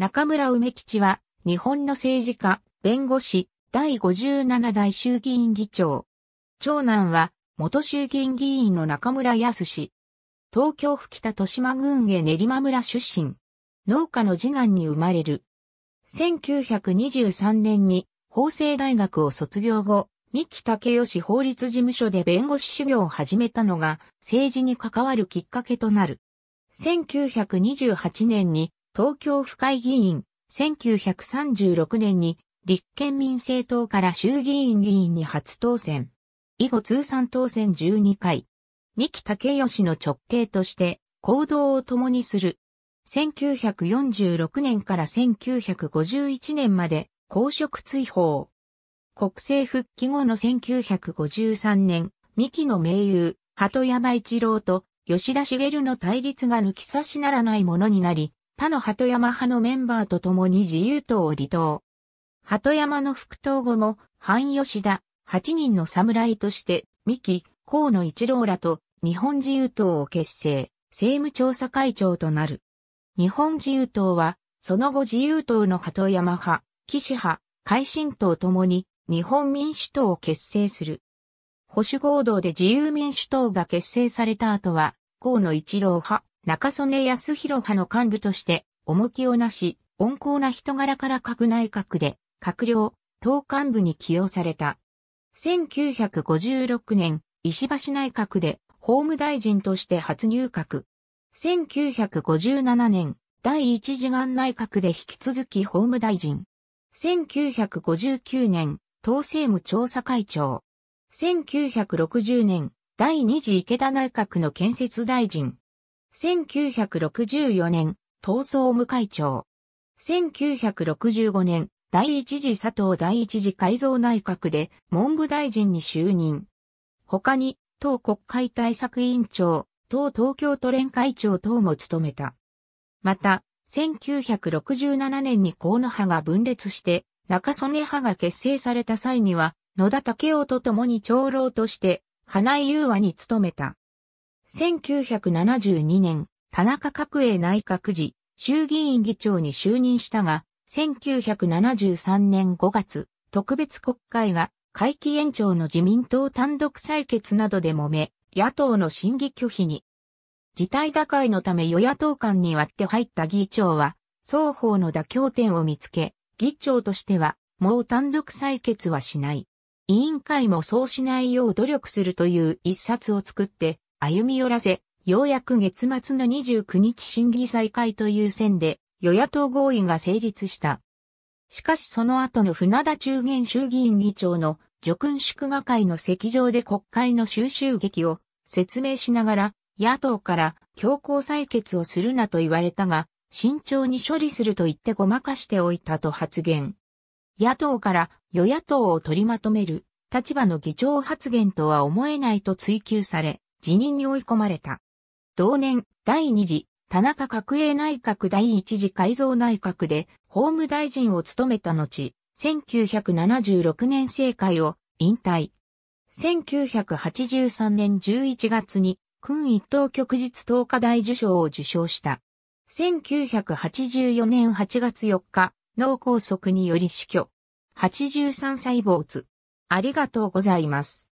中村梅吉は、日本の政治家、弁護士、第57代衆議院議長。長男は、元衆議院議員の中村康氏。東京府北豊島郡へ練馬村出身。農家の次男に生まれる。1923年に法政大学を卒業後、三木武義法律事務所で弁護士修行を始めたのが政治に関わるきっかけとなる。1928年に東京府会議員、1936年に立憲民政党から衆議院議員に初当選。以後通算当選12回。三木武義の直系として行動を共にする。1946年から1951年まで公職追放。国政復帰後の1953年、三木の盟友、鳩山一郎と吉田茂の対立が抜き差しならないものになり、他の鳩山派のメンバーと共に自由党を離党。鳩山の復党後も、半吉田、八人の侍として、三木、河野一郎らと日本自由党を結成、政務調査会長となる。日本自由党は、その後自由党の鳩山派、岸派、海進党ともに日本民主党を結成する。保守合同で自由民主党が結成された後は、河野一郎派、中曽根康弘派の幹部として、重きをなし、温厚な人柄から各内閣で、閣僚、党幹部に起用された。1956年、石橋内閣で法務大臣として初入閣。1957年、第一次岸内閣で引き続き法務大臣。1959年、党政務調査会長。1960年、第二次池田内閣の建設大臣。1964年、闘争無会長。1965年、第一次佐藤第一次改造内閣で文部大臣に就任。他に、党国会対策委員長、党東京都連会長等も務めた。また、1967年に河野派が分裂して、中曽根派が結成された際には、野田武雄と共に長老として、花井雄和に務めた。1972年、田中角栄内閣時、衆議院議長に就任したが、1973年5月、特別国会が会期延長の自民党単独採決などで揉め、野党の審議拒否に。事態打開のため与野党間に割って入った議長は、双方の妥協点を見つけ、議長としては、もう単独採決はしない。委員会もそうしないよう努力するという一冊を作って、歩み寄らせ、ようやく月末の29日審議再開という線で、与野党合意が成立した。しかしその後の船田中元衆議院議長の叙勲祝賀会の席上で国会の収集劇を説明しながら、野党から強行採決をするなと言われたが、慎重に処理すると言ってごまかしておいたと発言。野党から与野党を取りまとめる立場の議長発言とは思えないと追及され、辞任に追い込まれた。同年、第2次、田中角栄内閣第1次改造内閣で法務大臣を務めた後、1976年政界を引退。1983年11月に、君一等旭日東科大受賞を受賞した。1984年8月4日、脳梗塞により死去。83歳坊主。ありがとうございます。